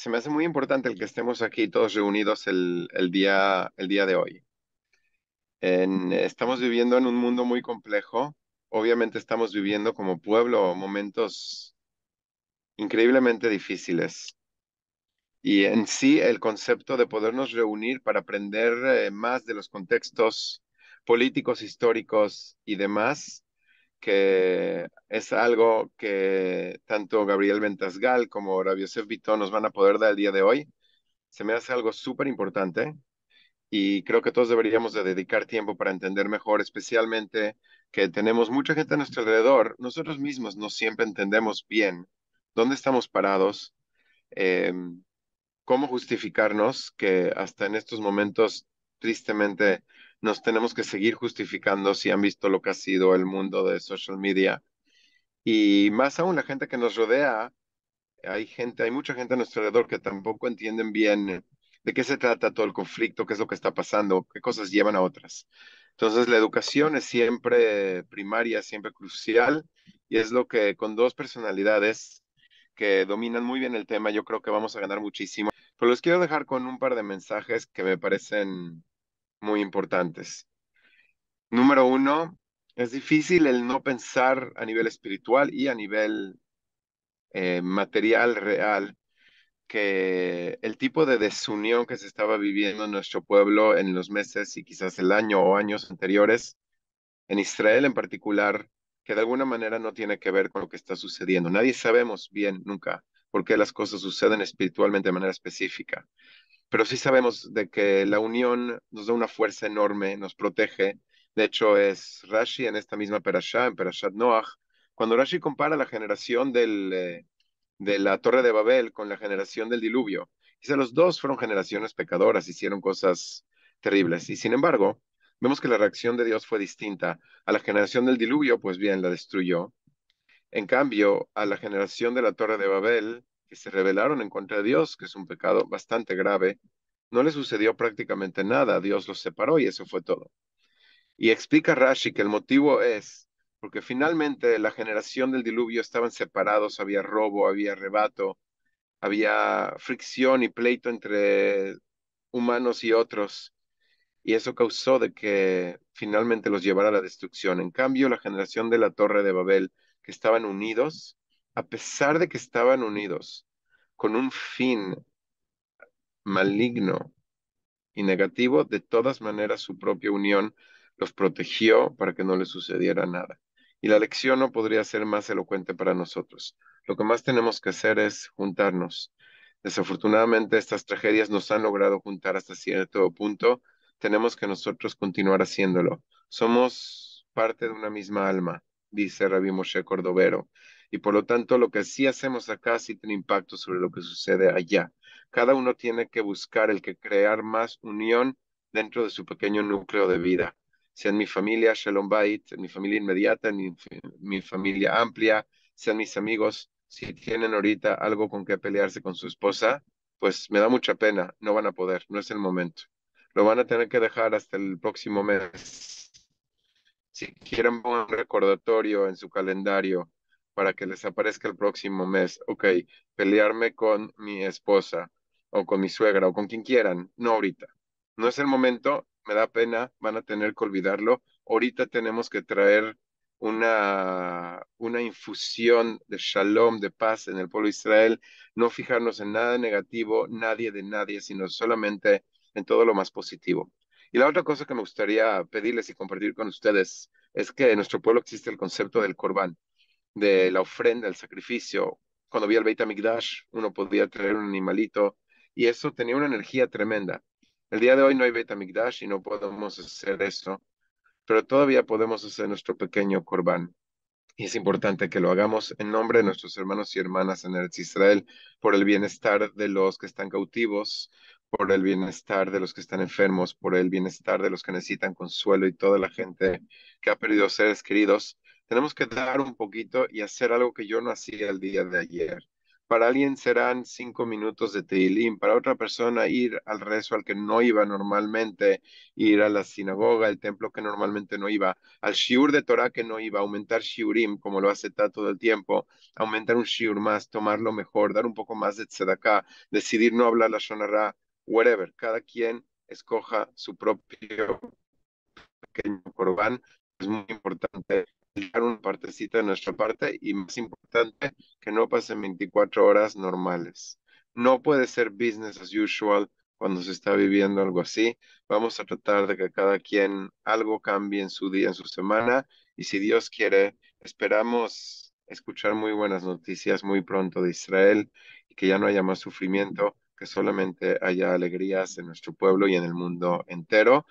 se me hace muy importante el que estemos aquí todos reunidos el, día, de hoy. estamos viviendo en un mundo muy complejo. Obviamente estamos viviendo como pueblo momentos increíblemente difíciles. Y en sí el concepto de podernos reunir para aprender eh, más de los contextos políticos, históricos y demás que es algo que tanto Gabriel Ventasgal como Rabiosef Vitón nos van a poder dar el día de hoy. Se me hace algo súper importante y creo que todos deberíamos de dedicar tiempo para entender mejor, especialmente que tenemos mucha gente a nuestro alrededor. Nosotros mismos no siempre entendemos bien dónde estamos parados, em, cómo justificarnos, que hasta en estos momentos tristemente nos tenemos que seguir justificando si han visto lo que ha sido el mundo de social media. Y más aún la gente que nos rodea, hay gente, hay mucha gente a nuestro alrededor que tampoco entienden bien de qué se trata todo el conflicto, qué es lo que está pasando, qué cosas llevan a otras. Entonces la educación es siempre primaria, siempre crucial y es lo que con dos personalidades que dominan muy bien el tema, yo creo que vamos a ganar muchísimo. Pero los quiero dejar con un par de mensajes que me parecen muy importantes. Número uno, es difícil el no pensar a nivel espiritual y a nivel eh, material real que el tipo de desunión que se estaba viviendo en nuestro pueblo en los meses y quizás el año o años anteriores, en Israel en particular, que de alguna manera no tiene que ver con lo que está sucediendo. Nadie sabemos bien nunca por qué las cosas suceden espiritualmente de manera específica pero sí sabemos de que la unión nos da una fuerza enorme, nos protege. De hecho, es Rashi en esta misma Perashá, en Perashat Noach, cuando Rashi compara la generación eh, de la Torre de Babel con la generación del diluvio. Dice, los dos fueron generaciones pecadoras, hicieron cosas terribles. Y sin embargo, vemos que la reacción de Dios fue distinta. A la generación del diluvio, pues bien, la destruyó. En cambio, a la generación de la Torre de Babel, que se rebelaron en contra de Dios, que es un pecado bastante grave, no le sucedió prácticamente nada, Dios los separó y eso fue todo. Y explica Rashi que el motivo es porque finalmente la generación del diluvio estaban separados, había robo, había arrebato, había fricción y pleito entre humanos y otros, y eso causó de que finalmente los llevara a la destrucción. En cambio, la generación de la Torre de Babel, que estaban unidos, a pesar de que estaban unidos con un fin maligno y negativo, de todas maneras su propia unión los protegió para que no les sucediera nada. Y la lección no podría ser más elocuente para nosotros. Lo que más tenemos que hacer es juntarnos. Desafortunadamente estas tragedias nos han logrado juntar hasta cierto punto. Tenemos que nosotros continuar haciéndolo. Somos parte de una misma alma dice Rabbi Moshe Cordovero. Y por lo tanto, lo que sí hacemos acá sí tiene impacto sobre lo que sucede allá. Cada uno tiene que buscar el que crear más unión dentro de su pequeño núcleo de vida. sean mi familia, Shalom Bait, mi familia inmediata, mi, mi familia amplia, sean mis amigos. Si tienen ahorita algo con que pelearse con su esposa, pues me da mucha pena, no van a poder, no es el momento. Lo van a tener que dejar hasta el próximo mes si quieren pongan un recordatorio en su calendario para que les aparezca el próximo mes, ok, pelearme con mi esposa o con mi suegra o con quien quieran, no ahorita. No es el momento, me da pena, van a tener que olvidarlo. Ahorita tenemos que traer una, una infusión de shalom, de paz en el pueblo de Israel, no fijarnos en nada negativo, nadie de nadie, sino solamente en todo lo más positivo. Y la otra cosa que me gustaría pedirles y compartir con ustedes es que en nuestro pueblo existe el concepto del corbán, de la ofrenda, el sacrificio. Cuando había el beta HaMikdash, uno podía traer un animalito y eso tenía una energía tremenda. El día de hoy no hay beta HaMikdash y no podemos hacer eso, pero todavía podemos hacer nuestro pequeño corbán. Y es importante que lo hagamos en nombre de nuestros hermanos y hermanas en Eretz Israel, por el bienestar de los que están cautivos, por el bienestar de los que están enfermos, por el bienestar de los que necesitan consuelo y toda la gente que ha perdido seres queridos, tenemos que dar un poquito y hacer algo que yo no hacía el día de ayer. Para alguien serán cinco minutos de Tehilim, para otra persona ir al rezo al que no iba normalmente, ir a la sinagoga, el templo que normalmente no iba, al shiur de Torah que no iba, aumentar shiurim como lo hace Tato todo el tiempo, aumentar un shiur más, tomarlo mejor, dar un poco más de tzedakah, decidir no hablar la Shonara wherever, cada quien escoja su propio pequeño corbán. Es muy importante dejar una partecita de nuestra parte y más importante que no pasen 24 horas normales. No puede ser business as usual cuando se está viviendo algo así. Vamos a tratar de que cada quien algo cambie en su día, en su semana y si Dios quiere, esperamos escuchar muy buenas noticias muy pronto de Israel y que ya no haya más sufrimiento que solamente haya alegrías en nuestro pueblo y en el mundo entero.